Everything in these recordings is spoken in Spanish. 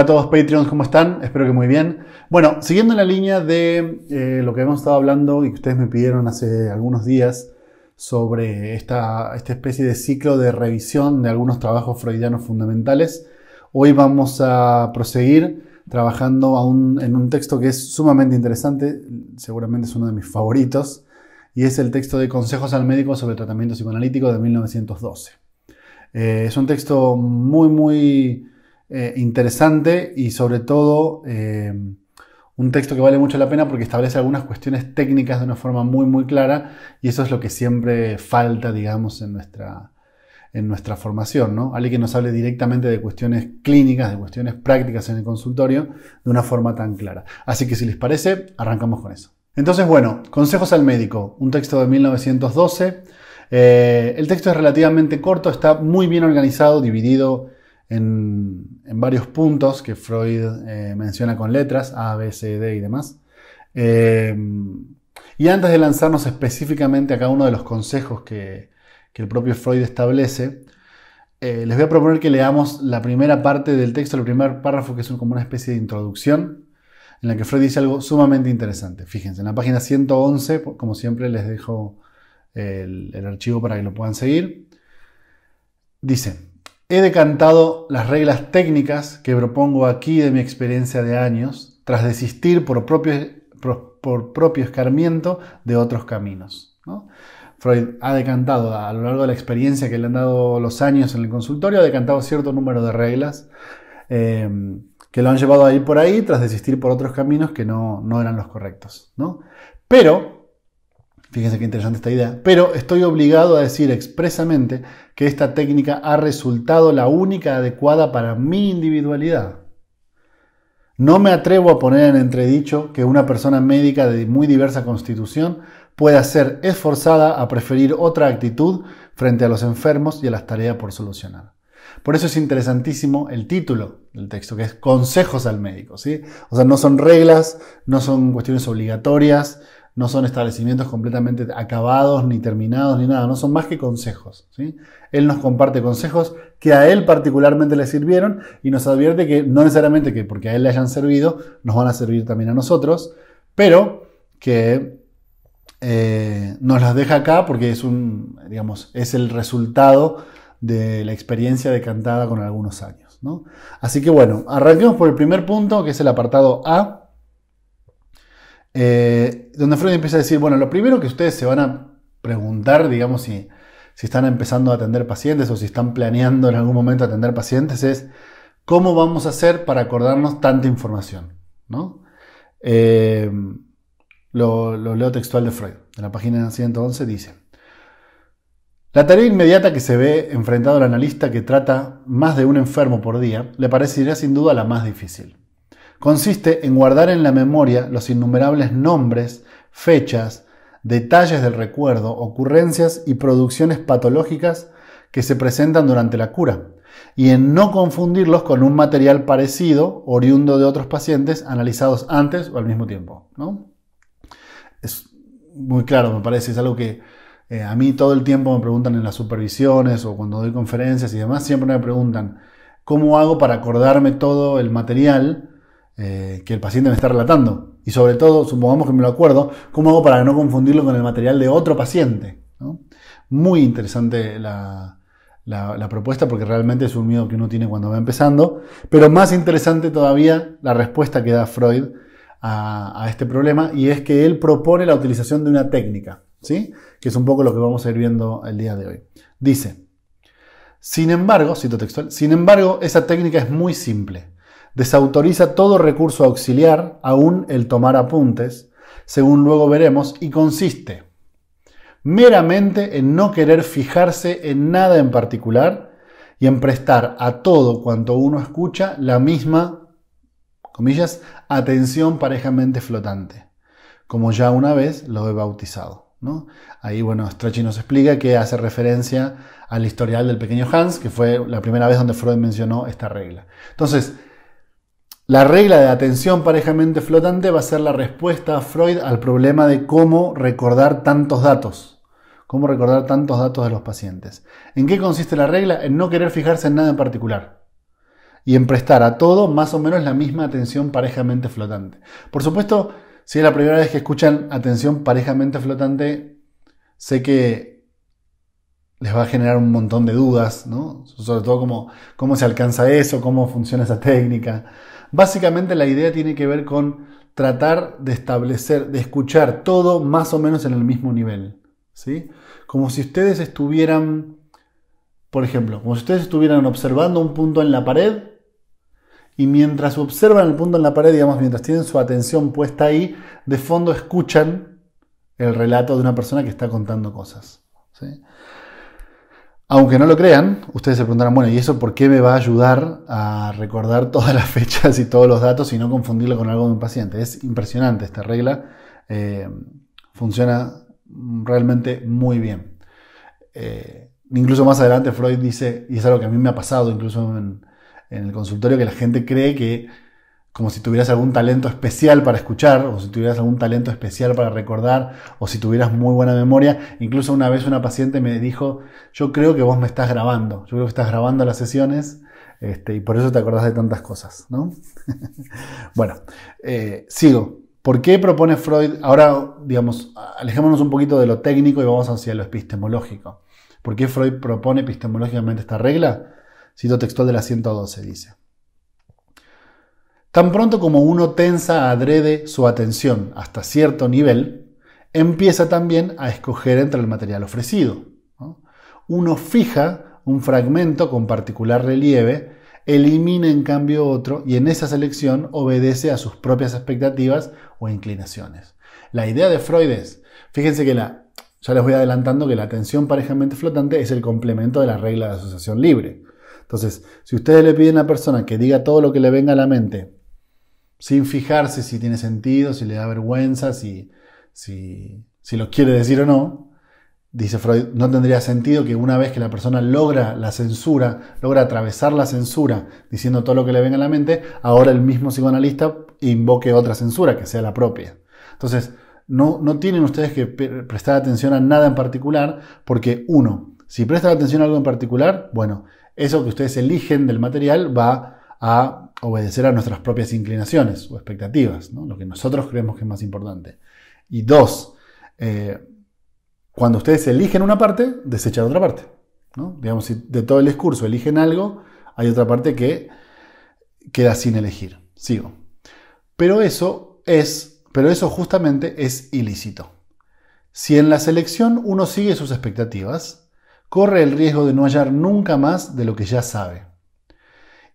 Hola a todos Patreons, ¿cómo están? Espero que muy bien. Bueno, siguiendo en la línea de eh, lo que hemos estado hablando y que ustedes me pidieron hace algunos días sobre esta, esta especie de ciclo de revisión de algunos trabajos freudianos fundamentales, hoy vamos a proseguir trabajando aún en un texto que es sumamente interesante, seguramente es uno de mis favoritos, y es el texto de Consejos al Médico sobre Tratamiento Psicoanalítico de 1912. Eh, es un texto muy, muy eh, interesante y sobre todo eh, un texto que vale mucho la pena porque establece algunas cuestiones técnicas de una forma muy muy clara y eso es lo que siempre falta, digamos, en nuestra, en nuestra formación, ¿no? Alguien que nos hable directamente de cuestiones clínicas, de cuestiones prácticas en el consultorio, de una forma tan clara. Así que si les parece, arrancamos con eso. Entonces, bueno, Consejos al médico, un texto de 1912. Eh, el texto es relativamente corto, está muy bien organizado, dividido en, varios puntos que Freud eh, menciona con letras, A, B, C, D y demás. Eh, y antes de lanzarnos específicamente a cada uno de los consejos que, el propio Freud establece, eh, les voy a proponer que leamos la primera parte del texto, el primer párrafo, que es como una especie de introducción, en la que Freud dice algo sumamente interesante. Fíjense, en la página 111, como siempre, les dejo el, el archivo para que lo puedan seguir. Dice, He decantado las reglas técnicas que propongo aquí de mi experiencia de años, tras desistir por propio, por, propio escarmiento de otros caminos. Freud ha decantado a lo largo de la experiencia que le han dado los años en el consultorio, ha decantado cierto número de reglas em, que lo han llevado a ir por ahí tras desistir por otros caminos que no, eran los correctos. Pero Fíjense qué interesante esta idea. Pero estoy obligado a decir expresamente que esta técnica ha resultado la única adecuada para mi individualidad. No me atrevo a poner en entredicho que una persona médica de muy diversa constitución pueda ser esforzada a preferir otra actitud frente a los enfermos y a las tareas por solucionar. Por eso es interesantísimo el título del texto, que es Consejos al médico. O sea, no son reglas, no son cuestiones obligatorias, no son establecimientos completamente acabados, ni terminados, ni nada, no son más que consejos. ¿sí? Él nos comparte consejos que a él particularmente le sirvieron y nos advierte que no necesariamente que porque a él le hayan servido, nos van a servir también a nosotros, pero que eh, nos las deja acá porque es un, digamos, es el resultado de la experiencia decantada con algunos años. ¿no? Así que bueno, arranquemos por el primer punto, que es el apartado A, eh, donde Freud empieza a decir, bueno, lo primero que ustedes se van a preguntar, digamos, si, están empezando a atender pacientes o si están planeando en algún momento atender pacientes, es cómo vamos a hacer para acordarnos tanta información. ¿no? Eh, lo, lo, leo textual de Freud, en la página 111 dice, la tarea inmediata que se ve enfrentado al analista que trata más de un enfermo por día le parecería sin duda la más difícil. Consiste en guardar en la memoria los innumerables nombres, fechas, detalles del recuerdo, ocurrencias y producciones patológicas que se presentan durante la cura, y en no confundirlos con un material parecido oriundo de otros pacientes analizados antes o al mismo tiempo. Es muy claro, me parece, es algo que eh, a mí todo el tiempo me preguntan en las supervisiones o cuando doy conferencias y demás, siempre me preguntan, ¿cómo hago para acordarme todo el material eh, que el paciente me está relatando. Y sobre todo, supongamos que me lo acuerdo, ¿cómo hago para no confundirlo con el material de otro paciente? Muy interesante la, propuesta porque realmente es un miedo que uno tiene cuando va empezando. Pero más interesante todavía la respuesta que da Freud a, este problema y es que él propone la utilización de una técnica, ¿sí? que es un poco lo que vamos a ir viendo el día de hoy. Dice, sin embargo, cito textual, sin embargo, esa técnica es muy simple desautoriza todo recurso auxiliar, aún el tomar apuntes, según luego veremos, y consiste meramente en no querer fijarse en nada en particular y en prestar a todo cuanto uno escucha la misma, comillas, atención parejamente flotante, como ya una vez lo he bautizado. ¿No? Ahí, bueno, Strachey nos explica que hace referencia al historial del pequeño Hans, que fue la primera vez donde Freud mencionó esta regla. Entonces, la regla de atención parejamente flotante va a ser la respuesta a Freud al problema de cómo recordar tantos datos, cómo recordar tantos datos de los pacientes. ¿En qué consiste la regla? En no querer fijarse en nada en particular y en prestar a todo más o menos la misma atención parejamente flotante. Por supuesto, si es la primera vez que escuchan atención parejamente flotante, sé que les va a generar un montón de dudas, ¿no? Sobre todo cómo se alcanza eso, cómo funciona esa técnica. Básicamente la idea tiene que ver con tratar de establecer, de escuchar todo más o menos en el mismo nivel. ¿sí? Como si ustedes estuvieran, por ejemplo, como si ustedes estuvieran observando un punto en la pared y mientras observan el punto en la pared, digamos, mientras tienen su atención puesta ahí, de fondo escuchan el relato de una persona que está contando cosas. ¿sí? Aunque no lo crean, ustedes se preguntarán, bueno, ¿y eso por qué me va a ayudar a recordar todas las fechas y todos los datos y no confundirlo con algo de un paciente? Es impresionante esta regla, eh, funciona realmente muy bien. Eh, incluso más adelante Freud dice, y es algo que a mí me ha pasado incluso en el consultorio, que la gente cree que como si tuvieras algún talento especial para escuchar, o si tuvieras algún talento especial para recordar, o si tuvieras muy buena memoria. Incluso una vez una paciente me dijo, yo creo que vos me estás grabando, yo creo que estás grabando las sesiones. Este, y por eso te acordás de tantas cosas, ¿no? bueno, eh, sigo. ¿Por qué propone Freud? Ahora, digamos, alejémonos un poquito de lo técnico y vamos hacia lo epistemológico. ¿Por qué Freud propone epistemológicamente esta regla? Cito textual de la 112, dice. Tan pronto como uno tensa adrede su atención hasta cierto nivel, empieza también a escoger entre el material ofrecido. Uno fija un fragmento con particular relieve, elimina en cambio otro y en esa selección obedece a sus propias expectativas o inclinaciones. La idea de Freud es, fíjense que la, ya les voy adelantando que la atención parejamente flotante es el complemento de la regla de asociación libre. Entonces, si ustedes le piden a una persona que diga todo lo que le venga a la mente sin fijarse si tiene sentido, si le da vergüenza, si, lo quiere decir o no. Dice Freud, no tendría sentido que una vez que la persona logra la censura, logra atravesar la censura diciendo todo lo que le venga a la mente, ahora el mismo psicoanalista invoque otra censura que sea la propia. Entonces, no, no tienen ustedes que prestar atención a nada en particular, porque uno, si prestan atención a algo en particular, bueno, eso que ustedes eligen del material va a a obedecer a nuestras propias inclinaciones o expectativas, lo que nosotros creemos que es más importante. Y dos, eh, cuando ustedes eligen una parte, desechan otra parte. Digamos, si de todo el discurso eligen algo, hay otra parte que queda sin elegir. Sigo. Pero eso es, pero eso justamente es ilícito. Si en la selección uno sigue sus expectativas, corre el riesgo de no hallar nunca más de lo que ya sabe.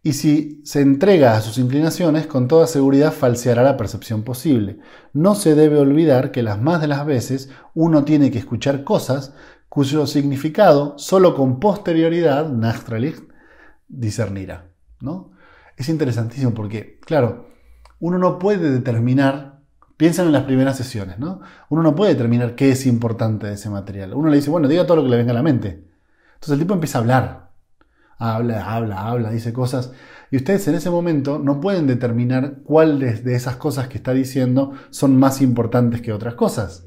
Y si se entrega a sus inclinaciones, con toda seguridad falseará la percepción posible. No se debe olvidar que las más de las veces uno tiene que escuchar cosas cuyo significado solo con posterioridad Nachtralicht discernirá. ¿no? Es interesantísimo porque, claro, uno no puede determinar, piensen en las primeras sesiones, ¿no? uno no puede determinar qué es importante de ese material. Uno le dice, bueno, diga todo lo que le venga a la mente. Entonces el tipo empieza a hablar habla, habla, habla, dice cosas. Y ustedes en ese momento no pueden determinar cuáles de esas cosas que está diciendo son más importantes que otras cosas.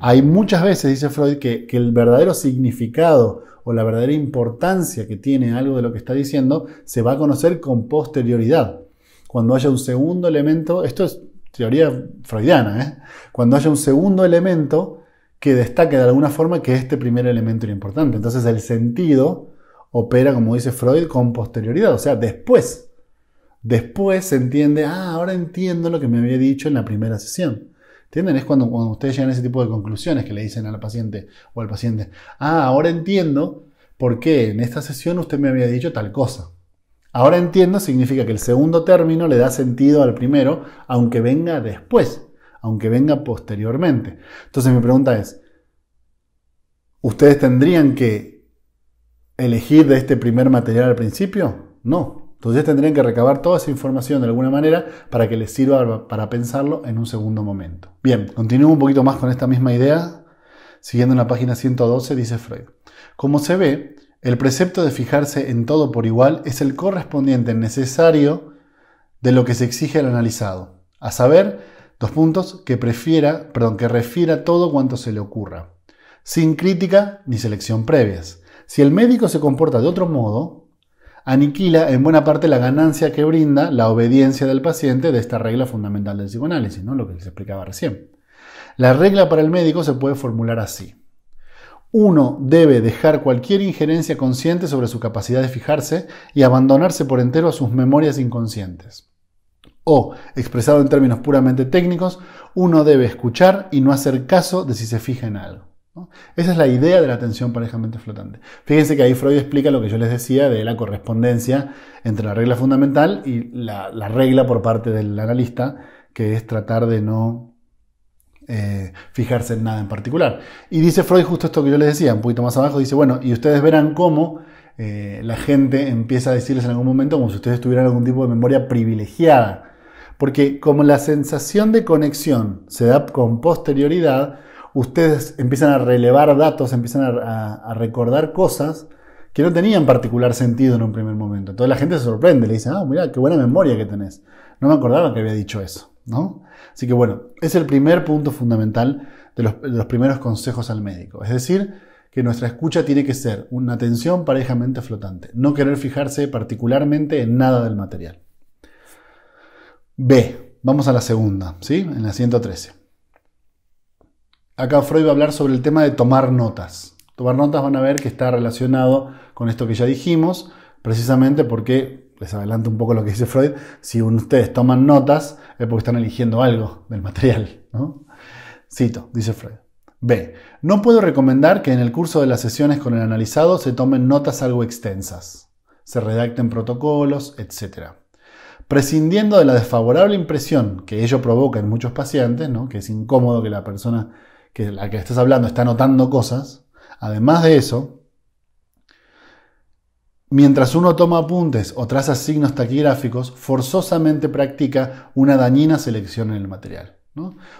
Hay muchas veces, dice Freud, que, que el verdadero significado o la verdadera importancia que tiene algo de lo que está diciendo se va a conocer con posterioridad. Cuando haya un segundo elemento, esto es teoría freudiana, ¿eh? cuando haya un segundo elemento que destaque de alguna forma que este primer elemento era importante. Entonces el sentido opera, como dice Freud, con posterioridad, o sea, después. Después se entiende, ah, ahora entiendo lo que me había dicho en la primera sesión. ¿Entienden? Es cuando, cuando ustedes llegan a ese tipo de conclusiones que le dicen a la paciente o al paciente, ah, ahora entiendo por qué en esta sesión usted me había dicho tal cosa. Ahora entiendo significa que el segundo término le da sentido al primero, aunque venga después, aunque venga posteriormente. Entonces mi pregunta es, ¿ustedes tendrían que elegir de este primer material al principio? No. Entonces tendrían que recabar toda esa información de alguna manera para que les sirva para pensarlo en un segundo momento. Bien, continúo un poquito más con esta misma idea. Siguiendo en la página 112 dice Freud. Como se ve, el precepto de fijarse en todo por igual es el correspondiente necesario de lo que se exige al analizado. A saber, dos puntos, que prefiera, perdón, que refiera todo cuanto se le ocurra, sin crítica ni selección previas si el médico se comporta de otro modo, aniquila en buena parte la ganancia que brinda la obediencia del paciente de esta regla fundamental del psicoanálisis, lo que les explicaba recién. La regla para el médico se puede formular así. Uno debe dejar cualquier injerencia consciente sobre su capacidad de fijarse y abandonarse por entero a sus memorias inconscientes. O, expresado en términos puramente técnicos, uno debe escuchar y no hacer caso de si se fija en algo. Esa es la idea de la tensión parejamente flotante. Fíjense que ahí Freud explica lo que yo les decía de la correspondencia entre la regla fundamental y la, regla por parte del analista, que es tratar de no eh, fijarse en nada en particular. Y dice Freud justo esto que yo les decía, un poquito más abajo, dice, bueno, y ustedes verán cómo eh, la gente empieza a decirles en algún momento como si ustedes tuvieran algún tipo de memoria privilegiada. Porque como la sensación de conexión se da con posterioridad, ustedes empiezan a relevar datos, empiezan a, recordar cosas que no tenían particular sentido en un primer momento. Entonces la gente se sorprende, le dice, ah, mira, qué buena memoria que tenés. No me acordaba que había dicho eso, ¿no? Así que bueno, es el primer punto fundamental de los, de los primeros consejos al médico. Es decir, que nuestra escucha tiene que ser una atención parejamente flotante, no querer fijarse particularmente en nada del material. B, vamos a la segunda, ¿sí? En la 113 acá Freud va a hablar sobre el tema de tomar notas. Tomar notas van a ver que está relacionado con esto que ya dijimos, precisamente porque, les adelanto un poco lo que dice Freud, si ustedes toman notas es porque están eligiendo algo del material. Cito, dice Freud. B. No puedo recomendar que en el curso de las sesiones con el analizado se tomen notas algo extensas, se redacten protocolos, etc. Prescindiendo de la desfavorable impresión que ello provoca en muchos pacientes, que es incómodo que la persona que la que estás hablando está anotando cosas, además de eso, mientras uno toma apuntes o traza signos taquigráficos, forzosamente practica una dañina selección en el material.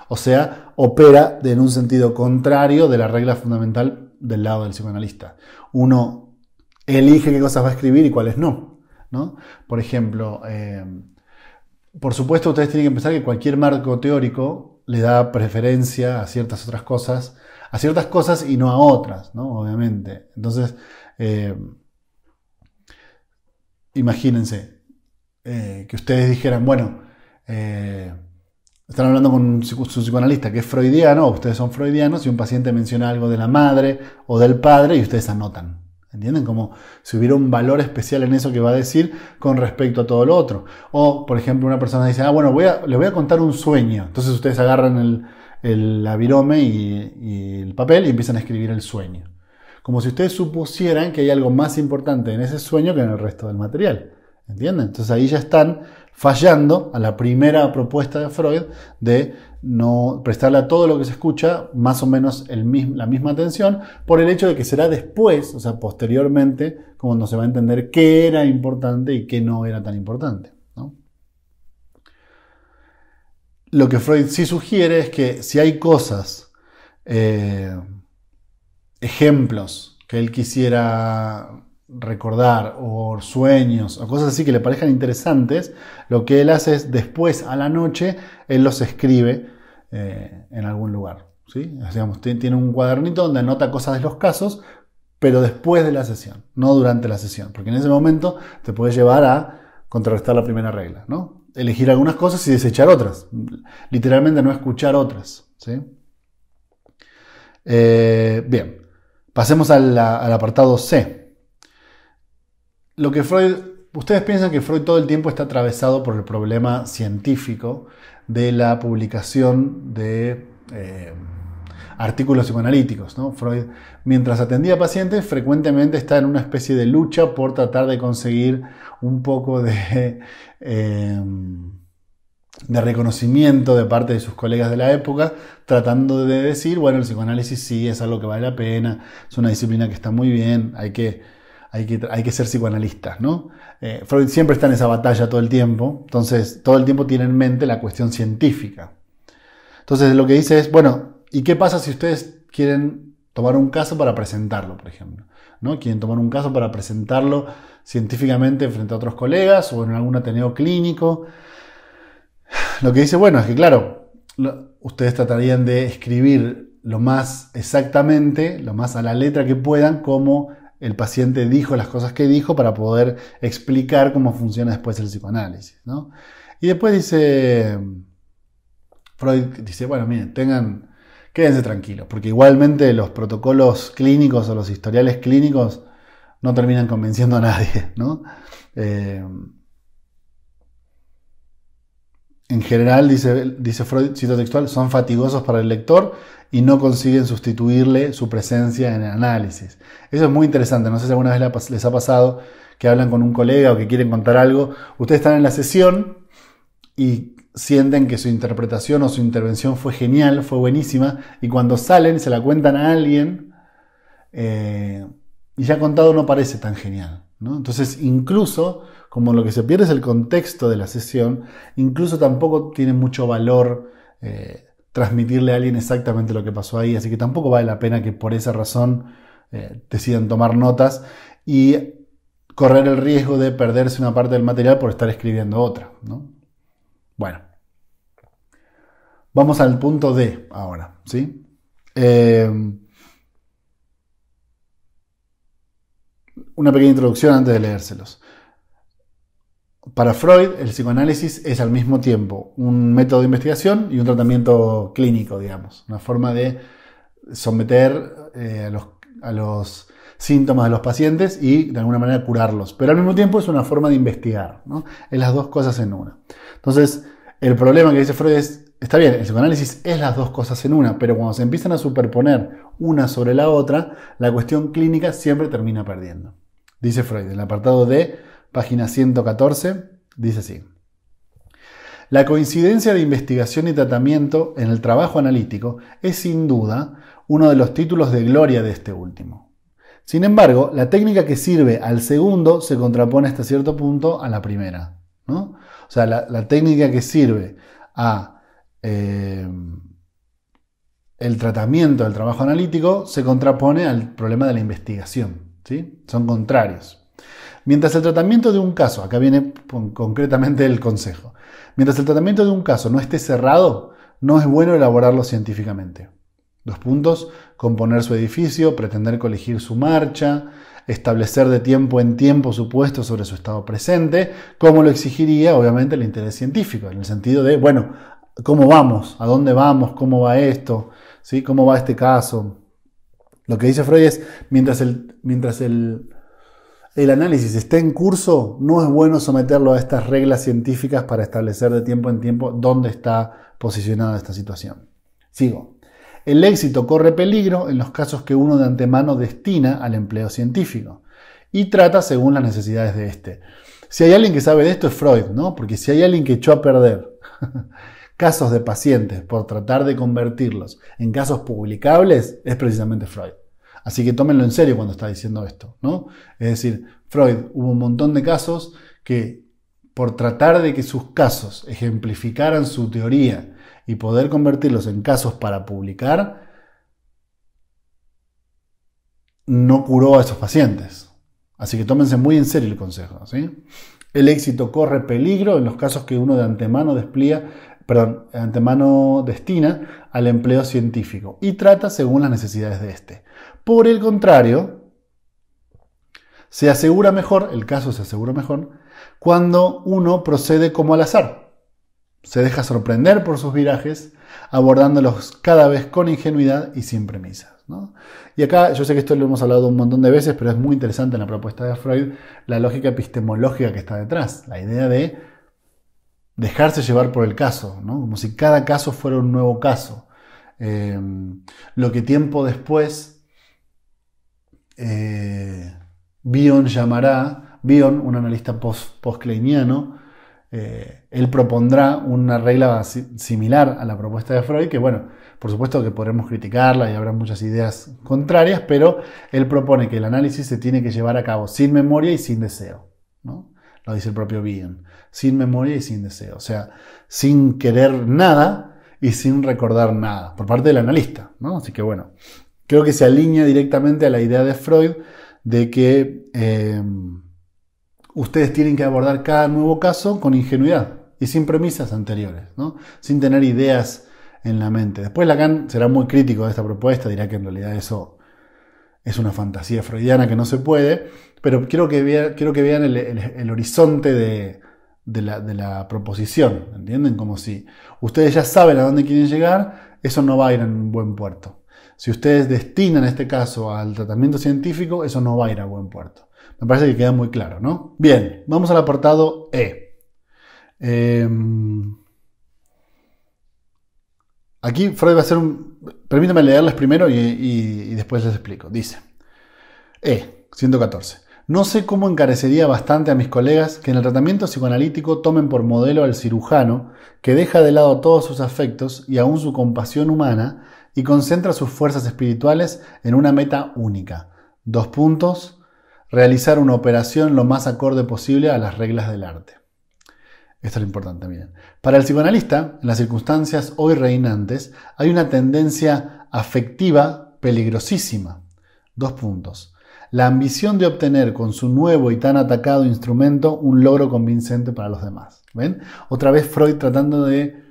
O sea, opera en un sentido contrario de la regla fundamental del lado del psicoanalista. Uno elige qué cosas va a escribir y cuáles no. Por ejemplo, eh, por supuesto, ustedes tienen que pensar que cualquier marco teórico le da preferencia a ciertas otras cosas, a ciertas cosas y no a otras, ¿no? Obviamente. Entonces, eh, imagínense eh, que ustedes dijeran, bueno, eh, están hablando con un psicoanalista que es freudiano, ustedes son freudianos, y un paciente menciona algo de la madre o del padre y ustedes anotan. ¿Entienden? Como si hubiera un valor especial en eso que va a decir con respecto a todo lo otro. O, por ejemplo, una persona dice, ah, bueno, voy a, le voy a contar un sueño. Entonces ustedes agarran el, el y el papel y empiezan a escribir el sueño. Como si ustedes supusieran que hay algo más importante en ese sueño que en el resto del material. ¿Entienden? Entonces ahí ya están fallando a la primera propuesta de Freud de no prestarle a todo lo que se escucha más o menos la misma atención por el hecho de que será después, o sea, posteriormente, cuando no se va a entender qué era importante y qué no era tan importante. Lo que Freud sí sugiere es que si hay cosas, eh, ejemplos que él quisiera recordar o sueños o cosas así que le parezcan interesantes, lo que él hace es después a la noche, él los escribe eh, en algún lugar. ¿sí? Digamos, tiene un cuadernito donde anota cosas de los casos, pero después de la sesión, no durante la sesión, porque en ese momento te puede llevar a contrarrestar la primera regla, ¿no? elegir algunas cosas y desechar otras, literalmente no escuchar otras. ¿sí? Eh, bien, pasemos al apartado C lo que Freud, ustedes piensan que Freud todo el tiempo está atravesado por el problema científico de la publicación de eh, artículos psicoanalíticos. ¿no? Freud, mientras atendía pacientes, frecuentemente está en una especie de lucha por tratar de conseguir un poco de, em, de reconocimiento de parte de sus colegas de la época, tratando de decir, bueno, el psicoanálisis sí es algo que vale la pena, es una disciplina que está muy bien, hay que hay que, ser psicoanalistas, ¿no? Eh, Freud siempre está en esa batalla todo el tiempo, entonces todo el tiempo tiene en mente la cuestión científica. Entonces lo que dice es, bueno, ¿y qué pasa si ustedes quieren tomar un caso para presentarlo, por ejemplo? ¿no? Quieren tomar un caso para presentarlo científicamente frente a otros colegas o en algún ateneo clínico. Lo que dice, bueno, es que claro, ustedes tratarían de escribir lo más exactamente, lo más a la letra que puedan, como el paciente dijo las cosas que dijo para poder explicar cómo funciona después el psicoanálisis. ¿no? Y después dice Freud, dice, bueno, miren, tengan, quédense tranquilos, porque igualmente los protocolos clínicos o los historiales clínicos no terminan convenciendo a nadie. ¿no? Eh, en general, dice, Freud, cito textual, son fatigosos para el lector y no consiguen sustituirle su presencia en el análisis. Eso es muy interesante, no sé si alguna vez les ha pasado que hablan con un colega o que quieren contar algo. Ustedes están en la sesión y sienten que su interpretación o su intervención fue genial, fue buenísima, y cuando salen se la cuentan a alguien eh, y ya contado no parece tan genial. Entonces, incluso como lo que se pierde es el contexto de la sesión, incluso tampoco tiene mucho valor eh, transmitirle a alguien exactamente lo que pasó ahí, así que tampoco vale la pena que por esa razón eh, decidan tomar notas y correr el riesgo de perderse una parte del material por estar escribiendo otra. Bueno, vamos al punto D ahora, ¿sí? Eh, una pequeña introducción antes de leérselos. Para Freud, el psicoanálisis es al mismo tiempo un método de investigación y un tratamiento clínico, digamos, una forma de someter eh, a, los, síntomas de los pacientes y de alguna manera curarlos, pero al mismo tiempo es una forma de investigar, ¿no? es las dos cosas en una. Entonces, el problema que dice Freud es, está bien, el psicoanálisis es las dos cosas en una, pero cuando se empiezan a superponer una sobre la otra, la cuestión clínica siempre termina perdiendo. Dice Freud, en el apartado de página 114, dice así. La coincidencia de investigación y tratamiento en el trabajo analítico es sin duda uno de los títulos de gloria de este último. Sin embargo, la técnica que sirve al segundo se contrapone hasta cierto punto a la primera. O sea, la, técnica que sirve a eh, el tratamiento del trabajo analítico se contrapone al problema de la investigación. ¿sí? Son contrarios. Mientras el tratamiento de un caso, acá viene concretamente el consejo, mientras el tratamiento de un caso no esté cerrado, no es bueno elaborarlo científicamente. Dos puntos, componer su edificio, pretender colegir su marcha, establecer de tiempo en tiempo su sobre su estado presente, como lo exigiría obviamente el interés científico, en el sentido de, bueno, ¿cómo vamos? ¿A dónde vamos? ¿Cómo va esto? ¿Sí? ¿Cómo va este caso? Lo que dice Freud es, mientras mientras el el análisis está en curso, no es bueno someterlo a estas reglas científicas para establecer de tiempo en tiempo dónde está posicionada esta situación. Sigo. El éxito corre peligro en los casos que uno de antemano destina al empleo científico y trata según las necesidades de este. Si hay alguien que sabe de esto es Freud, ¿no? Porque si hay alguien que echó a perder casos de pacientes por tratar de convertirlos en casos publicables, es precisamente Freud. Así que tómenlo en serio cuando está diciendo esto, ¿no? Es decir, Freud, hubo un montón de casos que por tratar de que sus casos ejemplificaran su teoría y poder convertirlos en casos para publicar, no curó a esos pacientes. Así que tómense muy en serio el consejo. ¿sí? El éxito corre peligro en los casos que uno de antemano desplía, perdón, de antemano destina al empleo científico y trata según las necesidades de este. Por el contrario, se asegura mejor, el caso se asegura mejor, cuando uno procede como al azar. Se deja sorprender por sus virajes, abordándolos cada vez con ingenuidad y sin premisas. Y acá, yo sé que esto lo hemos hablado un montón de veces, pero es muy interesante en la propuesta de Freud la lógica epistemológica que está detrás, la idea de dejarse llevar por el caso, como si cada caso fuera un nuevo caso. Eh, lo que tiempo después eh, Bion llamará, Bion, un analista post-kleiniano, eh, él propondrá una regla similar a la propuesta de Freud, que bueno, por supuesto que podremos criticarla y habrá muchas ideas contrarias, pero él propone que el análisis se tiene que llevar a cabo sin memoria y sin deseo. ¿no? Lo dice el propio Bion, sin memoria y sin deseo, o sea, sin querer nada y sin recordar nada, por parte del analista. ¿no? Así que bueno, Creo que se alinea directamente a la idea de Freud de que eh, ustedes tienen que abordar cada nuevo caso con ingenuidad y sin premisas anteriores, sin tener ideas en la mente. Después Lacan será muy crítico de esta propuesta, dirá que en realidad eso es una fantasía freudiana que no se puede, pero quiero que, quiero que vean el, horizonte de, la, proposición, ¿entienden? Como si ustedes ya saben a dónde quieren llegar, eso no va a ir en un buen puerto. Si ustedes destinan este caso al tratamiento científico, eso no va a ir a buen puerto. Me parece que queda muy claro, ¿no? Bien, vamos al apartado E. Em, aquí Freud va a hacer un... Permítanme leerles primero y, y después les explico. Dice, E, 114. No sé cómo encarecería bastante a mis colegas que en el tratamiento psicoanalítico tomen por modelo al cirujano que deja de lado todos sus afectos y aún su compasión humana y concentra sus fuerzas espirituales en una meta única. Dos puntos, realizar una operación lo más acorde posible a las reglas del arte. Esto es lo importante, miren. Para el psicoanalista, en las circunstancias hoy reinantes, hay una tendencia afectiva peligrosísima. Dos puntos. La ambición de obtener con su nuevo y tan atacado instrumento un logro convincente para los demás. ¿Ven? Otra vez Freud tratando de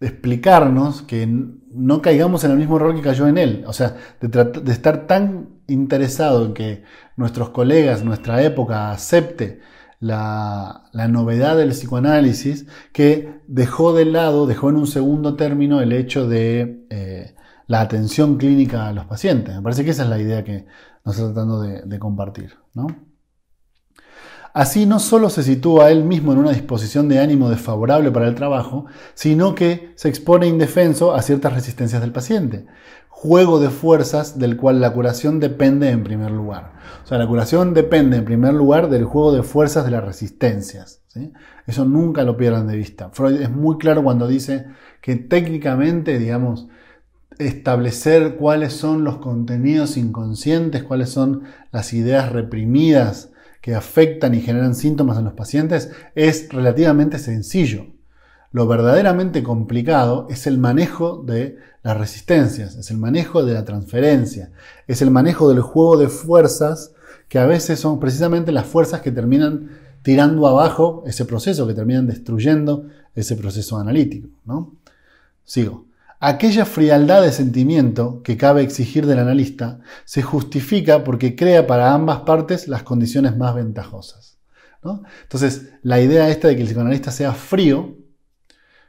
de explicarnos que no caigamos en el mismo error que cayó en él. O sea, de, estar tan interesado en que nuestros colegas, nuestra época, acepte la, novedad del psicoanálisis que dejó de lado, dejó en un segundo término el hecho de eh, la atención clínica a los pacientes. Me parece que esa es la idea que nos está tratando de, de compartir. ¿no? Así no solo se sitúa él mismo en una disposición de ánimo desfavorable para el trabajo, sino que se expone indefenso a ciertas resistencias del paciente. Juego de fuerzas del cual la curación depende en primer lugar. O sea, la curación depende en primer lugar del juego de fuerzas de las resistencias. Eso nunca lo pierdan de vista. Freud es muy claro cuando dice que técnicamente, digamos, establecer cuáles son los contenidos inconscientes, cuáles son las ideas reprimidas, que afectan y generan síntomas en los pacientes es relativamente sencillo. Lo verdaderamente complicado es el manejo de las resistencias, es el manejo de la transferencia, es el manejo del juego de fuerzas que a veces son precisamente las fuerzas que terminan tirando abajo ese proceso, que terminan destruyendo ese proceso analítico. ¿no? Sigo. Aquella frialdad de sentimiento que cabe exigir del analista se justifica porque crea para ambas partes las condiciones más ventajosas. Entonces, la idea esta de que el psicoanalista sea frío,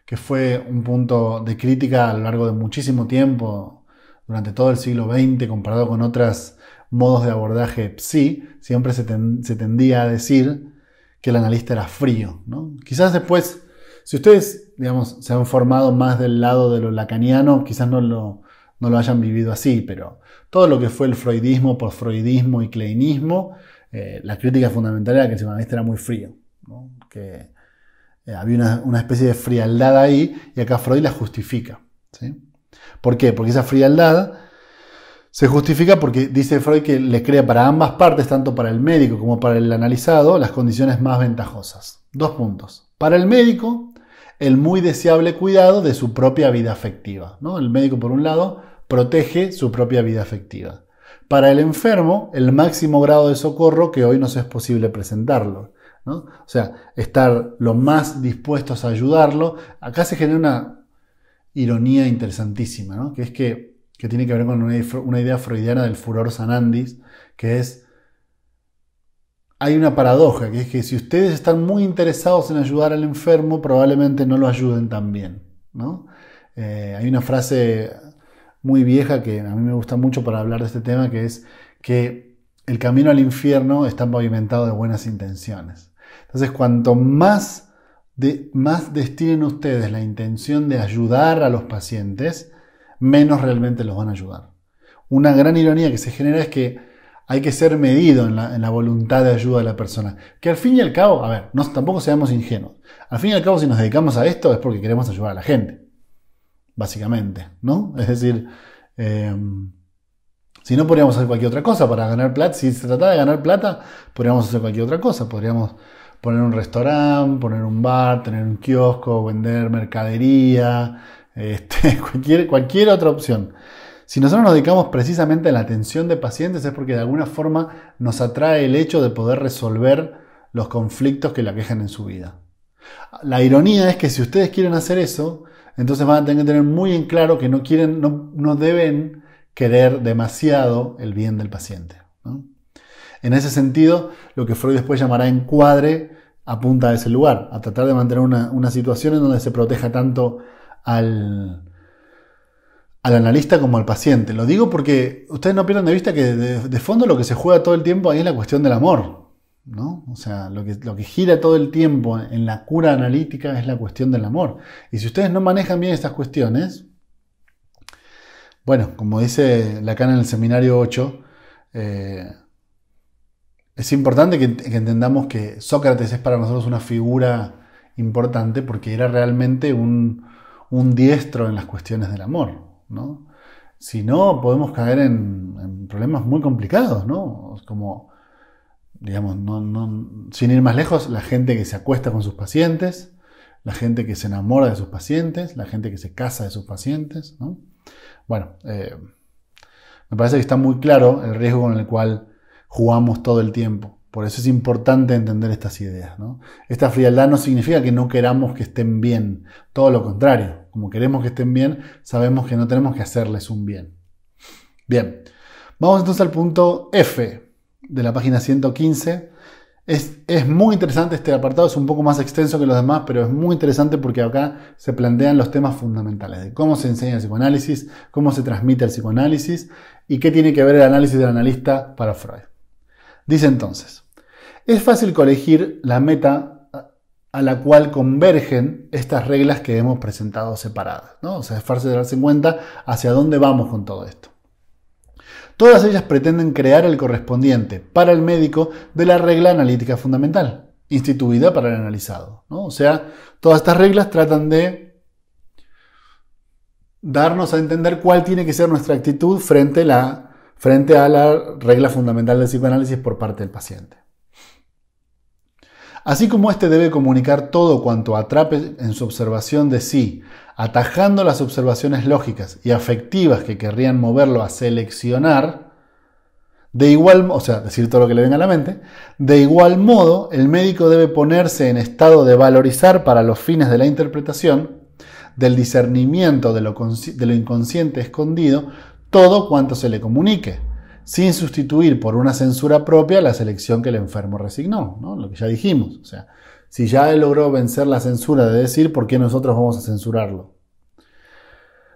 que fue un punto de crítica a lo largo de muchísimo tiempo, durante todo el siglo XX, comparado con otros modos de abordaje psi, siempre se, tendía a decir que el analista era frío. Quizás después si ustedes, digamos, se han formado más del lado de lo lacaniano, quizás no lo, no lo hayan vivido así, pero todo lo que fue el freudismo, freudismo y kleinismo, eh, la crítica fundamental era que el psicoanalista era muy frío, que eh, había una, especie de frialdad ahí y acá Freud la justifica. ¿sí? ¿Por qué? Porque esa frialdad se justifica porque dice Freud que le crea para ambas partes, tanto para el médico como para el analizado, las condiciones más ventajosas. Dos puntos. Para el médico, el muy deseable cuidado de su propia vida afectiva. El médico, por un lado, protege su propia vida afectiva. Para el enfermo, el máximo grado de socorro que hoy nos es posible presentarlo. O sea, estar lo más dispuestos a ayudarlo. Acá se genera una ironía interesantísima, ¿no? que es que, tiene que ver con una idea freudiana del furor sanandis, que es hay una paradoja, que es que si ustedes están muy interesados en ayudar al enfermo, probablemente no lo ayuden tan bien. Eh, hay una frase muy vieja que a mí me gusta mucho para hablar de este tema, que es que el camino al infierno está pavimentado de buenas intenciones. Entonces, cuanto más, más destinen ustedes la intención de ayudar a los pacientes, menos realmente los van a ayudar. Una gran ironía que se genera es que hay que ser medido en la, voluntad de ayuda de la persona. Que al fin y al cabo, a ver, no, tampoco seamos ingenuos. Al fin y al cabo, si nos dedicamos a esto es porque queremos ayudar a la gente. Básicamente, ¿no? Es decir, em, si no podríamos hacer cualquier otra cosa para ganar plata, si se trataba de ganar plata, podríamos hacer cualquier otra cosa. Podríamos poner un restaurante, poner un bar, tener un kiosco, vender mercadería, este, cualquier, cualquier otra opción. Si nosotros nos dedicamos precisamente a la atención de pacientes es porque de alguna forma nos atrae el hecho de poder resolver los conflictos que la quejan en su vida. La ironía es que si ustedes quieren hacer eso, entonces van a tener que tener muy en claro que no quieren, no, deben querer demasiado el bien del paciente. En ese sentido, lo que Freud después llamará encuadre apunta a ese lugar, a tratar de mantener una situación en donde se proteja tanto al, al analista como al paciente. Lo digo porque ustedes no pierdan de vista que de, fondo lo que se juega todo el tiempo ahí es la cuestión del amor. ¿no? O sea, lo que, gira todo el tiempo en la cura analítica es la cuestión del amor. Y si ustedes no manejan bien estas cuestiones, bueno, como dice Lacan en el seminario 8, eh, es importante que, entendamos que Sócrates es para nosotros una figura importante porque era realmente un diestro en las cuestiones del amor. ¿no? Si no, podemos caer en, problemas muy complicados, ¿no? Como, digamos, sin ir más lejos, la gente que se acuesta con sus pacientes, la gente que se enamora de sus pacientes, la gente que se casa de sus pacientes, ¿no? Bueno, eh, me parece que está muy claro el riesgo con el cual jugamos todo el tiempo. Por eso es importante entender estas ideas. Esta frialdad no significa que no queramos que estén bien, todo lo contrario. Como queremos que estén bien, sabemos que no tenemos que hacerles un bien. Bien, vamos entonces al punto F de la página 115. Es, es, muy interesante este apartado, es un poco más extenso que los demás, pero es muy interesante porque acá se plantean los temas fundamentales de cómo se enseña el psicoanálisis, cómo se transmite el psicoanálisis y qué tiene que ver el análisis del analista para Freud. Dice entonces, es fácil colegir la meta a la cual convergen estas reglas que hemos presentado separadas. ¿no? O sea, es fácil darse cuenta hacia dónde vamos con todo esto. Todas ellas pretenden crear el correspondiente para el médico de la regla analítica fundamental, instituida para el analizado. O sea, todas estas reglas tratan de darnos a entender cuál tiene que ser nuestra actitud frente a la frente a la regla fundamental del psicoanálisis por parte del paciente. Así como éste debe comunicar todo cuanto atrape en su observación de sí, atajando las observaciones lógicas y afectivas que querrían moverlo a seleccionar, de igual, o sea, decir todo lo que le venga a la mente, de igual modo, el médico debe ponerse en estado de valorizar para los fines de la interpretación, del discernimiento de lo inconsciente escondido, todo cuanto se le comunique, sin sustituir por una censura propia la selección que el enfermo resignó, lo que ya dijimos. O sea, si ya logró vencer la censura de decir, ¿por qué nosotros vamos a censurarlo?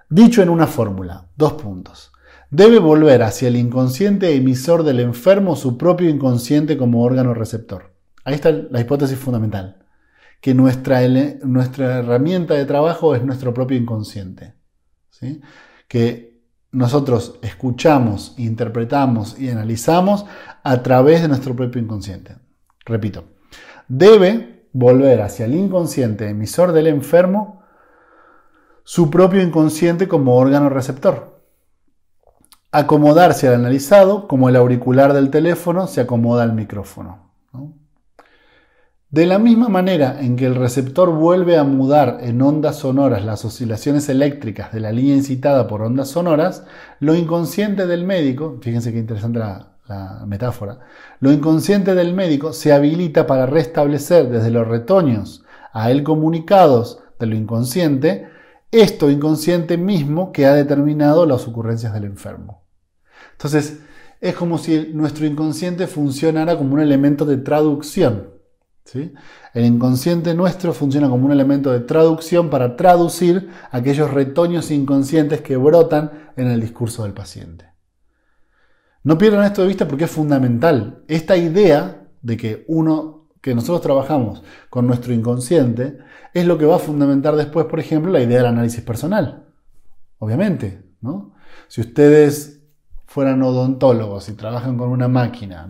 Dicho en una fórmula, dos puntos. Debe volver hacia el inconsciente emisor del enfermo su propio inconsciente como órgano receptor. Ahí está la hipótesis fundamental, que nuestra, nuestra herramienta de trabajo es nuestro propio inconsciente. ¿sí? Que nosotros escuchamos, interpretamos y analizamos a través de nuestro propio inconsciente. Repito, debe volver hacia el inconsciente emisor del enfermo su propio inconsciente como órgano receptor. Acomodarse al analizado como el auricular del teléfono se acomoda al micrófono. De la misma manera en que el receptor vuelve a mudar en ondas sonoras las oscilaciones eléctricas de la línea incitada por ondas sonoras, lo inconsciente del médico, fíjense qué interesante la, la metáfora, lo inconsciente del médico se habilita para restablecer desde los retoños a él comunicados de lo inconsciente, esto inconsciente mismo que ha determinado las ocurrencias del enfermo. Entonces, es como si nuestro inconsciente funcionara como un elemento de traducción el inconsciente nuestro funciona como un elemento de traducción para traducir aquellos retoños inconscientes que brotan en el discurso del paciente. No pierdan esto de vista porque es fundamental. Esta idea de que uno, que nosotros trabajamos con nuestro inconsciente, es lo que va a fundamentar después, por ejemplo, la idea del análisis personal. Obviamente, Si ustedes fueran odontólogos y trabajan con una máquina,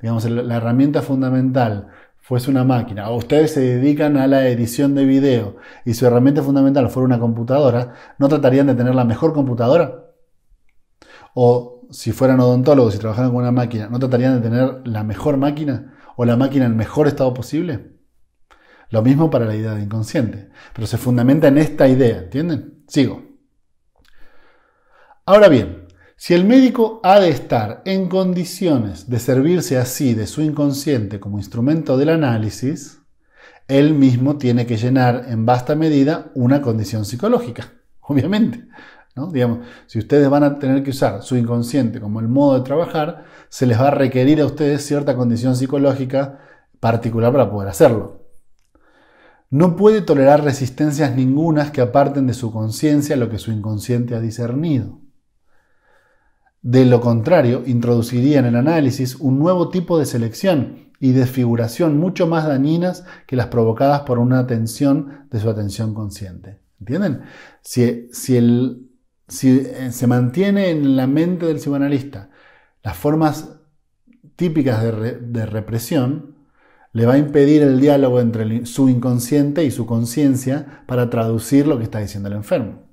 digamos, la herramienta fundamental fuese una máquina o ustedes se dedican a la edición de video y su herramienta fundamental fuera una computadora, ¿no tratarían de tener la mejor computadora? O si fueran odontólogos y trabajaran con una máquina, ¿no tratarían de tener la mejor máquina o la máquina en el mejor estado posible? Lo mismo para la idea de inconsciente, pero se fundamenta en esta idea, ¿entienden? Sigo. Ahora bien, si el médico ha de estar en condiciones de servirse así de su inconsciente como instrumento del análisis, él mismo tiene que llenar en vasta medida una condición psicológica, obviamente. ¿no? Digamos, si ustedes van a tener que usar su inconsciente como el modo de trabajar, se les va a requerir a ustedes cierta condición psicológica particular para poder hacerlo. No puede tolerar resistencias ningunas que aparten de su conciencia lo que su inconsciente ha discernido. De lo contrario, introduciría en el análisis un nuevo tipo de selección y desfiguración mucho más dañinas que las provocadas por una atención de su atención consciente. ¿Entienden? Si, eh, se mantiene en la mente del psicoanalista las formas típicas de, represión, le va a impedir el diálogo entre su inconsciente y su conciencia para traducir lo que está diciendo el enfermo.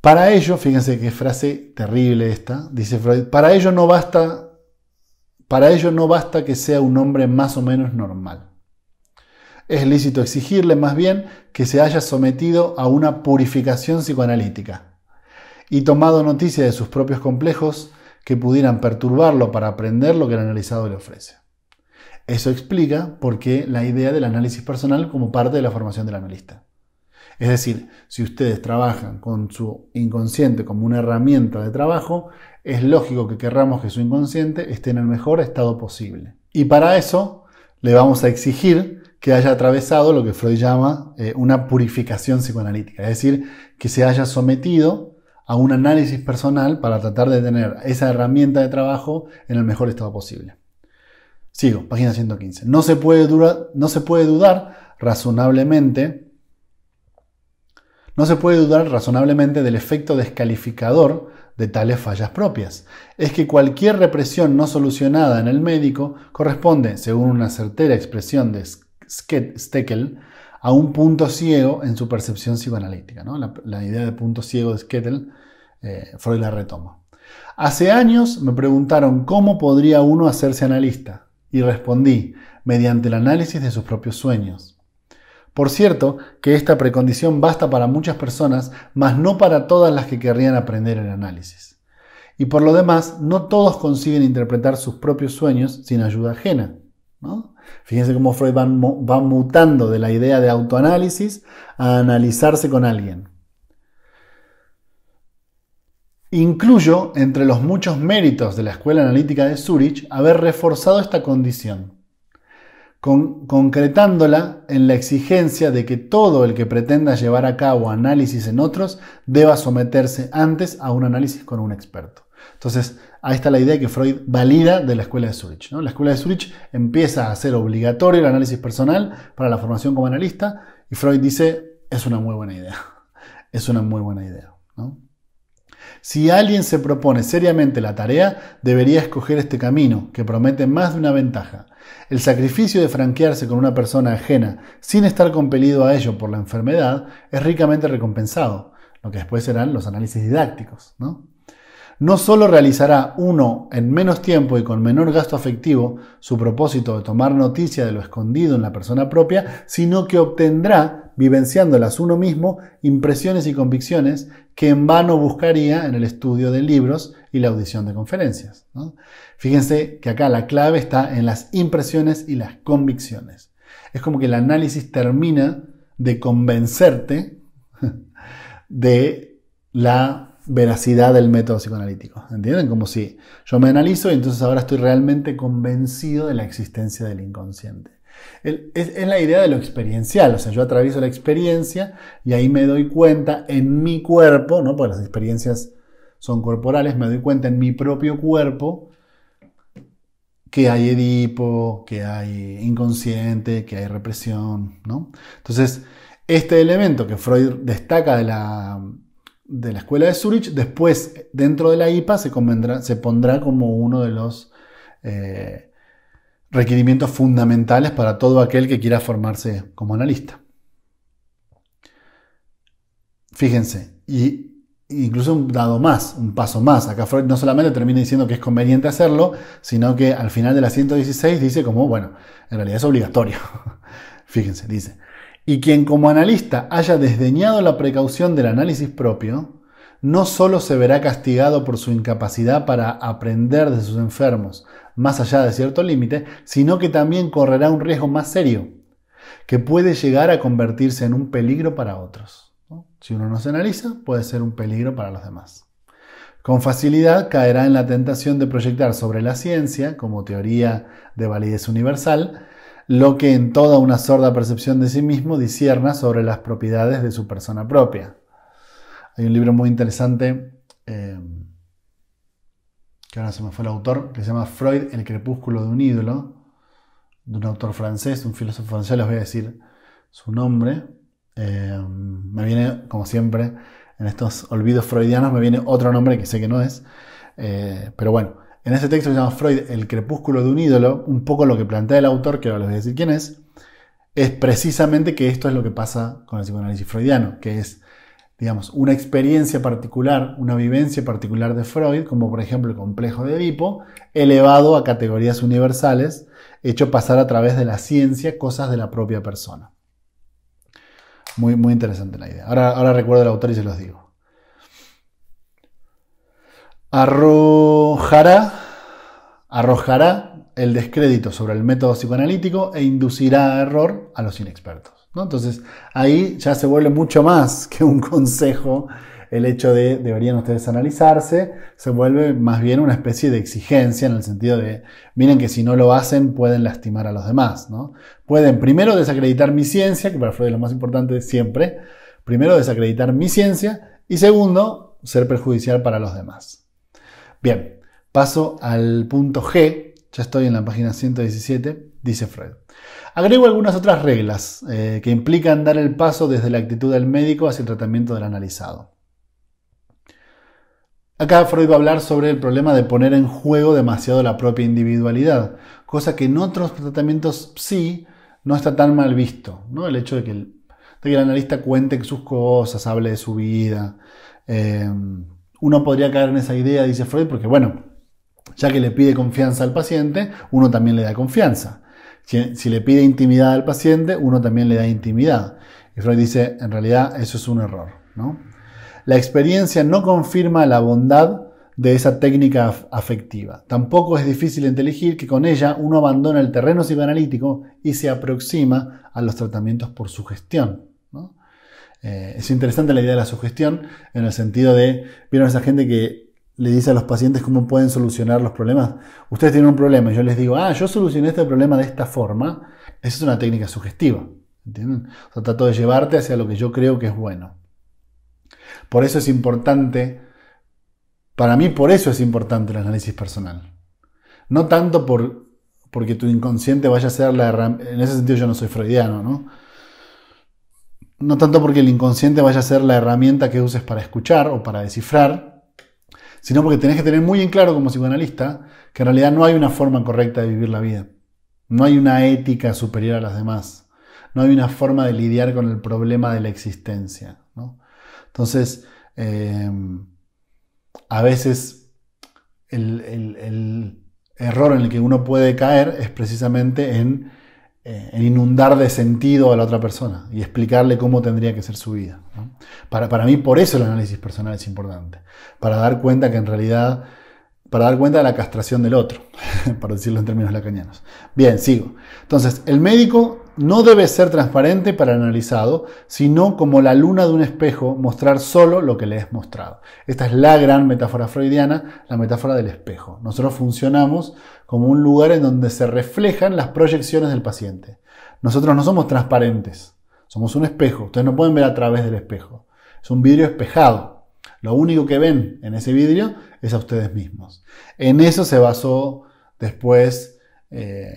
Para ello, fíjense qué frase terrible esta, dice Freud, para ello no basta, para ello no basta que sea un hombre más o menos normal. Es lícito exigirle más bien que se haya sometido a una purificación psicoanalítica y tomado noticia de sus propios complejos que pudieran perturbarlo para aprender lo que el analizado le ofrece. Eso explica por qué la idea del análisis personal como parte de la formación del analista. Es decir, si ustedes trabajan con su inconsciente como una herramienta de trabajo, es lógico que querramos que su inconsciente esté en el mejor estado posible. Y para eso le vamos a exigir que haya atravesado lo que Freud llama eh, una purificación psicoanalítica, es decir, que se haya sometido a un análisis personal para tratar de tener esa herramienta de trabajo en el mejor estado posible. Sigo, página 115. No se puede, no se puede dudar razonablemente no se puede dudar razonablemente del efecto descalificador de tales fallas propias. Es que cualquier represión no solucionada en el médico corresponde, según una certera expresión de Steckel, a un punto ciego en su percepción psicoanalítica. La, idea de punto ciego de Stekel, eh, Freud la retoma. Hace años me preguntaron cómo podría uno hacerse analista y respondí, mediante el análisis de sus propios sueños. Por cierto, que esta precondición basta para muchas personas, mas no para todas las que querrían aprender el análisis. Y por lo demás, no todos consiguen interpretar sus propios sueños sin ayuda ajena. Fíjense cómo Freud va mutando de la idea de autoanálisis a analizarse con alguien. Incluyo entre los muchos méritos de la Escuela Analítica de Zurich haber reforzado esta condición concretándola en la exigencia de que todo el que pretenda llevar a cabo análisis en otros deba someterse antes a un análisis con un experto. Entonces, ahí está la idea que Freud valida de la escuela de Zurich. La escuela de Zurich empieza a hacer obligatorio el análisis personal para la formación como analista y Freud dice, es una muy buena idea, es una muy buena idea. Si alguien se propone seriamente la tarea, debería escoger este camino, que promete más de una ventaja. El sacrificio de franquearse con una persona ajena sin estar compelido a ello por la enfermedad es ricamente recompensado, lo que después serán los análisis didácticos. ¿no? solo realizará uno en menos tiempo y con menor gasto afectivo su propósito de tomar noticia de lo escondido en la persona propia, sino que obtendrá, vivenciándolas uno mismo, impresiones y convicciones que en vano buscaría en el estudio de libros y la audición de conferencias. Fíjense que acá la clave está en las impresiones y las convicciones. Es como que el análisis termina de convencerte de la veracidad del método psicoanalítico. ¿Entienden? Como si yo me analizo y entonces ahora estoy realmente convencido de la existencia del inconsciente. es, la idea de lo experiencial, o sea, yo atravieso la experiencia y ahí me doy cuenta en mi cuerpo, ¿no? por las experiencias son corporales, me doy cuenta en mi propio cuerpo que hay Edipo, que hay inconsciente, que hay represión, ¿no? Entonces, este elemento que Freud destaca de la, de la escuela de Zurich, después dentro de la IPA se, se pondrá como uno de los eh, requerimientos fundamentales para todo aquel que quiera formarse como analista. Fíjense, y incluso un dado más, un paso más. Acá Freud no solamente termina diciendo que es conveniente hacerlo, sino que al final de la 116 dice como, bueno, en realidad es obligatorio. Fíjense, dice, y quien como analista haya desdeñado la precaución del análisis propio, no solo se verá castigado por su incapacidad para aprender de sus enfermos más allá de cierto límite, sino que también correrá un riesgo más serio, que puede llegar a convertirse en un peligro para otros si uno no se analiza, puede ser un peligro para los demás. Con facilidad caerá en la tentación de proyectar sobre la ciencia, como teoría de validez universal, lo que en toda una sorda percepción de sí mismo disierna sobre las propiedades de su persona propia. Hay un libro muy interesante, eh, que ahora se me fue el autor, que se llama Freud, El crepúsculo de un ídolo, de un autor francés, un filósofo francés, les voy a decir su nombre, eh, me viene, como siempre, en estos olvidos freudianos, me viene otro nombre que sé que no es. Eh, pero bueno, en ese texto que se llama Freud, El crepúsculo de un ídolo, un poco lo que plantea el autor, que ahora les voy a decir quién es, es precisamente que esto es lo que pasa con el psicoanálisis freudiano, que es, digamos, una experiencia particular, una vivencia particular de Freud, como por ejemplo el complejo de Edipo, elevado a categorías universales, hecho pasar a través de la ciencia cosas de la propia persona. Muy, interesante la idea. Ahora, ahora recuerdo el autor y se los digo. Arrojará, arrojará el descrédito sobre el método psicoanalítico e inducirá error a los inexpertos. Entonces ahí ya se vuelve mucho más que un consejo el hecho de deberían ustedes analizarse se vuelve más bien una especie de exigencia en el sentido de, miren que si no lo hacen pueden lastimar a los demás, ¿no? Pueden primero desacreditar mi ciencia, que para Freud es lo más importante siempre, primero desacreditar mi ciencia y segundo, ser perjudicial para los demás. Bien, paso al punto G, ya estoy en la página 117, dice Freud. Agrego algunas otras reglas eh, que implican dar el paso desde la actitud del médico hacia el tratamiento del analizado. Acá Freud va a hablar sobre el problema de poner en juego demasiado la propia individualidad, cosa que en otros tratamientos sí no está tan mal visto, ¿no? El hecho de que el, analista cuente sus cosas, hable de su vida. Em, uno podría caer en esa idea, dice Freud, porque bueno, ya que le pide confianza al paciente, uno también le da confianza. Si, le pide intimidad al paciente, uno también le da intimidad. Y Freud dice, en realidad eso es un error, ¿no? La experiencia no confirma la bondad de esa técnica afectiva. Tampoco es difícil inteligir que con ella uno abandona el terreno psicoanalítico y se aproxima a los tratamientos por sugestión. Eh, es interesante la idea de la sugestión en el sentido de, vieron esa gente que le dice a los pacientes cómo pueden solucionar los problemas. Ustedes tienen un problema y yo les digo, ah, yo solucioné este problema de esta forma. Esa es una técnica sugestiva. ¿Entienden? trato de llevarte hacia lo que yo creo que es bueno. Por eso es importante, para mí por eso es importante el análisis personal. No tanto porque tu inconsciente vaya a ser la herramienta, en ese sentido yo no soy freudiano, No tanto porque el inconsciente vaya a ser la herramienta que uses para escuchar o para descifrar, sino porque tenés que tener muy en claro como psicoanalista que en realidad no hay una forma correcta de vivir la vida. No hay una ética superior a las demás. No hay una forma de lidiar con el problema de la existencia. Entonces, em, a veces el, error en el que uno puede caer es precisamente eh, en, inundar de sentido a la otra persona y explicarle cómo tendría que ser su vida. Para, mí, por eso el análisis personal es importante, para dar cuenta que en realidad, para dar cuenta de la castración del otro, para decirlo en términos lacañanos. Bien, sigo. Entonces, el médico no debe ser transparente para analizado, sino como la luna de un espejo, mostrar solo lo que le es mostrado. Esta es la gran metáfora freudiana, la metáfora del espejo. Nosotros funcionamos como un lugar en donde se reflejan las proyecciones del paciente. Nosotros no somos transparentes, somos un espejo, ustedes no pueden ver a través del espejo, es un vidrio espejado. Lo único que ven en ese vidrio es a ustedes mismos. En eso se basó después... Eh,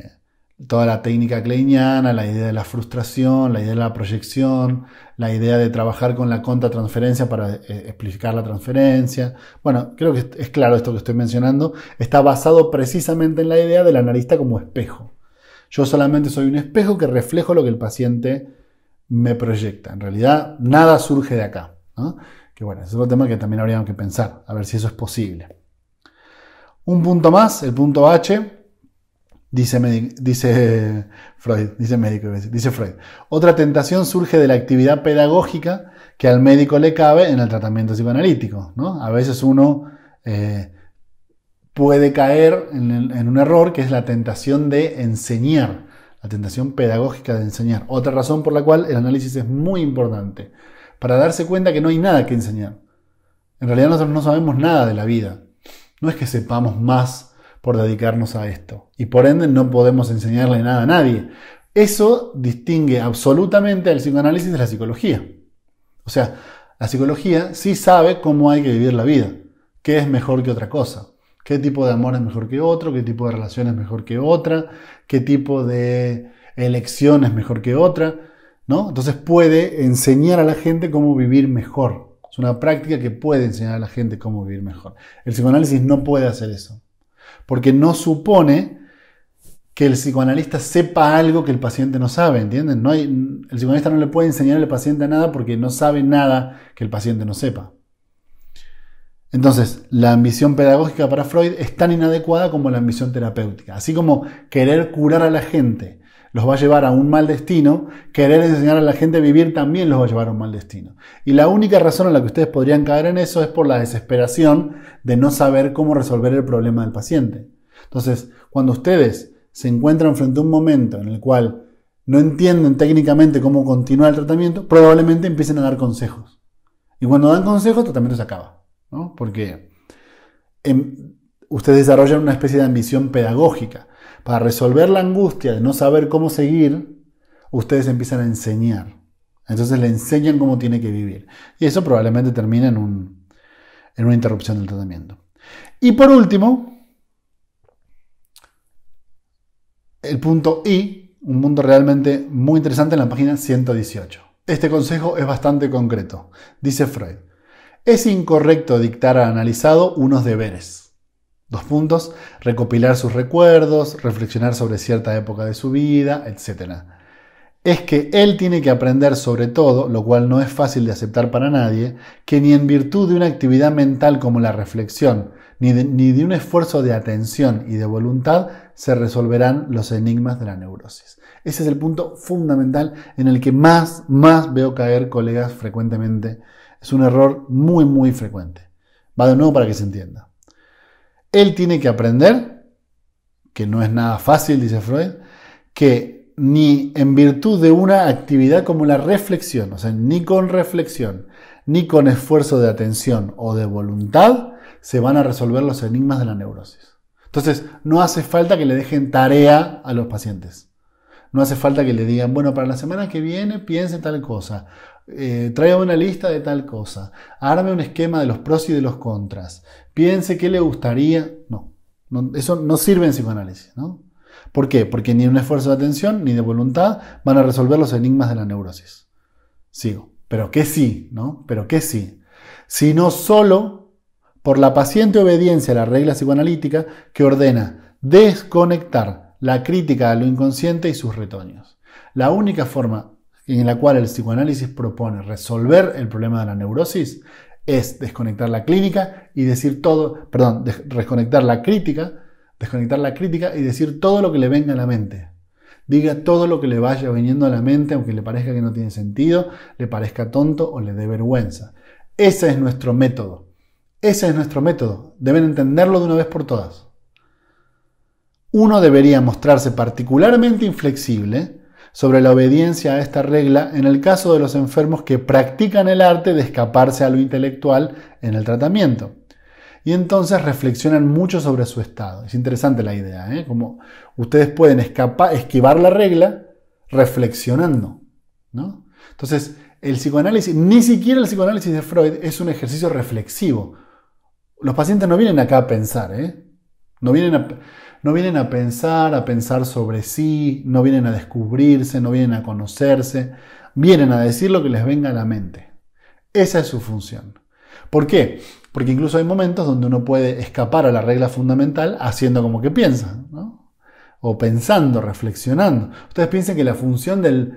toda la técnica kleiniana, la idea de la frustración, la idea de la proyección, la idea de trabajar con la contratransferencia para eh, explicar la transferencia. Bueno, creo que es claro esto que estoy mencionando. Está basado precisamente en la idea del analista como espejo. Yo solamente soy un espejo que reflejo lo que el paciente me proyecta. En realidad, nada surge de acá. Que bueno, es otro tema que también habríamos que pensar, a ver si eso es posible. Un punto más, el punto H, Dice, dice, Freud, dice médico, dice Freud. Otra tentación surge de la actividad pedagógica que al médico le cabe en el tratamiento psicoanalítico. ¿no? A veces uno eh, puede caer en, en, un error que es la tentación de enseñar, la tentación pedagógica de enseñar. Otra razón por la cual el análisis es muy importante, para darse cuenta que no hay nada que enseñar. En realidad nosotros no sabemos nada de la vida. No es que sepamos más por dedicarnos a esto. Y por ende no podemos enseñarle nada a nadie. Eso distingue absolutamente al psicoanálisis de la psicología. O sea, la psicología sí sabe cómo hay que vivir la vida, qué es mejor que otra cosa qué tipo de amor es mejor que otro, qué tipo de relación es mejor que otra, qué tipo de elección es mejor que otra, ¿no? Entonces puede enseñar a la gente cómo vivir mejor. Es una práctica que puede enseñar a la gente cómo vivir mejor. El psicoanálisis no puede hacer eso porque no supone que el psicoanalista sepa algo que el paciente no sabe, ¿entienden? No el psicoanalista no le puede enseñar al paciente nada porque no sabe nada que el paciente no sepa. Entonces, la ambición pedagógica para Freud es tan inadecuada como la ambición terapéutica. Así como querer curar a la gente los va a llevar a un mal destino, querer enseñar a la gente a vivir también los va a llevar a un mal destino. Y la única razón en la que ustedes podrían caer en eso es por la desesperación de no saber cómo resolver el problema del paciente. Entonces, cuando ustedes se encuentran frente a un momento en el cual no entienden técnicamente cómo continuar el tratamiento, probablemente empiecen a dar consejos. Y cuando dan consejos, el tratamiento se acaba, Porque em, ustedes desarrollan una especie de ambición pedagógica para resolver la angustia de no saber cómo seguir, ustedes empiezan a enseñar. Entonces le enseñan cómo tiene que vivir. Y eso probablemente termina en, en una interrupción del tratamiento. Y por último, el punto I, un punto realmente muy interesante en la página 118. Este consejo es bastante concreto. Dice Freud, es incorrecto dictar al analizado unos deberes Dos puntos, recopilar sus recuerdos, reflexionar sobre cierta época de su vida, etc. Es que él tiene que aprender sobre todo, lo cual no es fácil de aceptar para nadie, que ni en virtud de una actividad mental como la reflexión, ni de, ni de un esfuerzo de atención y de voluntad, se resolverán los enigmas de la neurosis. Ese es el punto fundamental en el que más, más veo caer colegas frecuentemente. Es un error muy, muy frecuente. Va de nuevo para que se entienda. Él tiene que aprender, que no es nada fácil, dice Freud, que ni en virtud de una actividad como la reflexión, o sea, ni con reflexión, ni con esfuerzo de atención o de voluntad, se van a resolver los enigmas de la neurosis. Entonces, no hace falta que le dejen tarea a los pacientes. No hace falta que le digan, bueno, para la semana que viene piense tal cosa. Eh, traiga una lista de tal cosa, arme un esquema de los pros y de los contras, piense qué le gustaría. No, eso no sirve en psicoanálisis, ¿no? ¿Por qué? Porque ni un esfuerzo de atención ni de voluntad van a resolver los enigmas de la neurosis. Sigo. Pero que sí, ¿no? Pero que sí. Sino solo por la paciente obediencia a la regla psicoanalítica que ordena desconectar la crítica a lo inconsciente y sus retoños. La única forma en la cual el psicoanálisis propone resolver el problema de la neurosis es desconectar la clínica y decir todo, perdón, desconectar la crítica, desconectar la crítica y decir todo lo que le venga a la mente. Diga todo lo que le vaya viniendo a la mente, aunque le parezca que no tiene sentido, le parezca tonto o le dé vergüenza. Ese es nuestro método. Ese es nuestro método. Deben entenderlo de una vez por todas. Uno debería mostrarse particularmente inflexible sobre la obediencia a esta regla en el caso de los enfermos que practican el arte de escaparse a lo intelectual en el tratamiento. Y entonces reflexionan mucho sobre su estado. Es interesante la idea, ¿eh? Como ustedes pueden escapar, esquivar la regla reflexionando, ¿no? Entonces, el psicoanálisis, ni siquiera el psicoanálisis de Freud es un ejercicio reflexivo. Los pacientes no vienen acá a pensar, ¿eh? No vienen a... No vienen a pensar, a pensar sobre sí, no vienen a descubrirse, no vienen a conocerse, vienen a decir lo que les venga a la mente. Esa es su función. ¿Por qué? Porque incluso hay momentos donde uno puede escapar a la regla fundamental haciendo como que piensa, ¿no? O pensando, reflexionando. Ustedes piensen que la función del,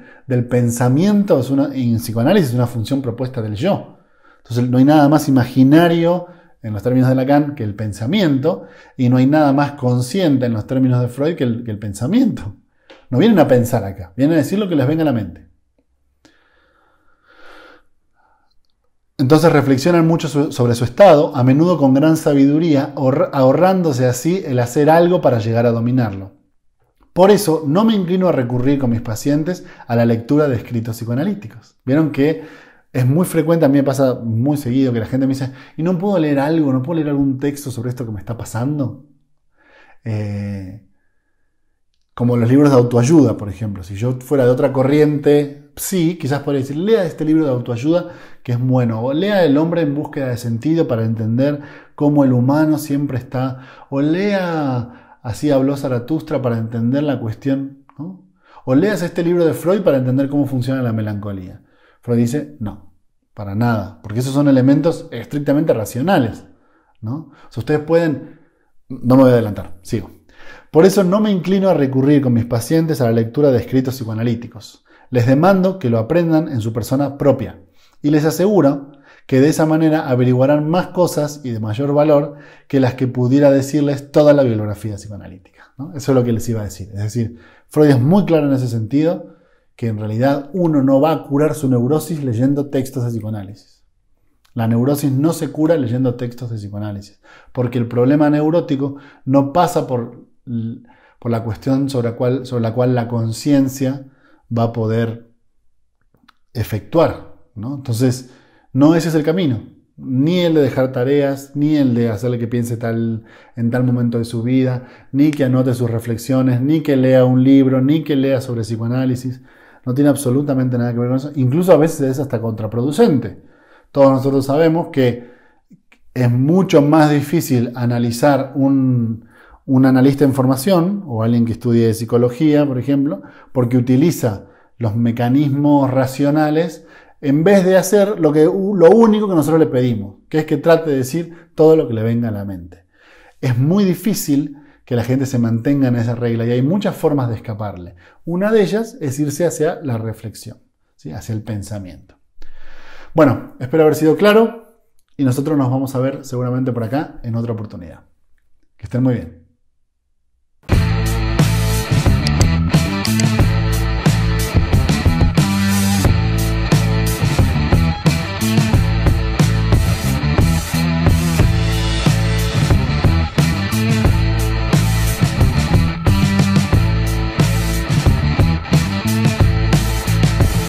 pensamiento es una, en psicoanálisis es una función propuesta del yo. Entonces no hay nada más imaginario en los términos de Lacan, que el pensamiento, y no hay nada más consciente en los términos de Freud que el, pensamiento. No vienen a pensar acá, vienen a decir lo que les venga a la mente. Entonces reflexionan mucho sobre su estado, a menudo con gran sabiduría, ahorrándose así el hacer algo para llegar a dominarlo. Por eso no me inclino a recurrir con mis pacientes a la lectura de escritos psicoanalíticos. Vieron que es muy frecuente, a mí me pasa muy seguido que la gente me dice, ¿y no puedo leer algo? ¿No puedo leer algún texto sobre esto que me está pasando? Eh, como los libros de autoayuda, por ejemplo. Si yo fuera de otra corriente, sí, quizás podría decir, lea este libro de autoayuda que es bueno, o lea El hombre en búsqueda de sentido para entender cómo el humano siempre está, o lea Así habló Zaratustra para entender la cuestión, o leas este libro de Freud para entender cómo funciona la melancolía. Freud dice, no, para nada. Porque esos son elementos estrictamente racionales. ¿no? Si ustedes pueden... No me voy a adelantar, sigo. Por eso no me inclino a recurrir con mis pacientes a la lectura de escritos psicoanalíticos. Les demando que lo aprendan en su persona propia. Y les aseguro que de esa manera averiguarán más cosas y de mayor valor que las que pudiera decirles toda la bibliografía psicoanalítica. Eso es lo que les iba a decir. Es decir, Freud es muy claro en ese sentido que en realidad uno no va a curar su neurosis leyendo textos de psicoanálisis. La neurosis no se cura leyendo textos de psicoanálisis, porque el problema neurótico no pasa por, por la cuestión sobre la cual, sobre la, cual la conciencia va a poder efectuar. ¿no? Entonces, no ese es el camino. Ni el de dejar tareas, ni el de hacerle que piense tal, en tal momento de su vida, ni que anote sus reflexiones, ni que lea un libro, ni que lea sobre psicoanálisis no tiene absolutamente nada que ver con eso. Incluso a veces es hasta contraproducente. Todos nosotros sabemos que es mucho más difícil analizar un, analista en formación o alguien que estudie psicología, por ejemplo, porque utiliza los mecanismos racionales en vez de hacer lo, que, lo único que nosotros le pedimos, que es que trate de decir todo lo que le venga a la mente. Es muy difícil que la gente se mantenga en esa regla y hay muchas formas de escaparle. Una de ellas es irse hacia la reflexión, hacia el pensamiento. Bueno, espero haber sido claro y nosotros nos vamos a ver seguramente por acá en otra oportunidad. Que estén muy bien.